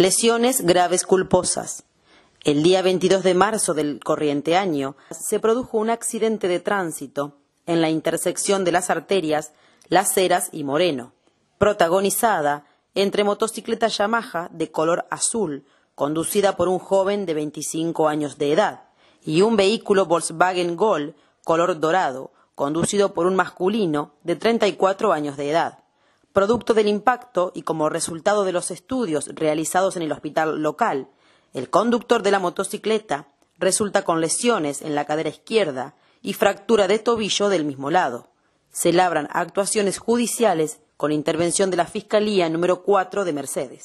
Lesiones graves culposas. El día 22 de marzo del corriente año se produjo un accidente de tránsito en la intersección de las arterias Las Heras y Moreno, protagonizada entre motocicleta Yamaha de color azul, conducida por un joven de 25 años de edad, y un vehículo Volkswagen Gol color dorado, conducido por un masculino de 34 años de edad producto del impacto y como resultado de los estudios realizados en el hospital local, el conductor de la motocicleta resulta con lesiones en la cadera izquierda y fractura de tobillo del mismo lado. Se labran actuaciones judiciales con intervención de la Fiscalía número 4 de Mercedes.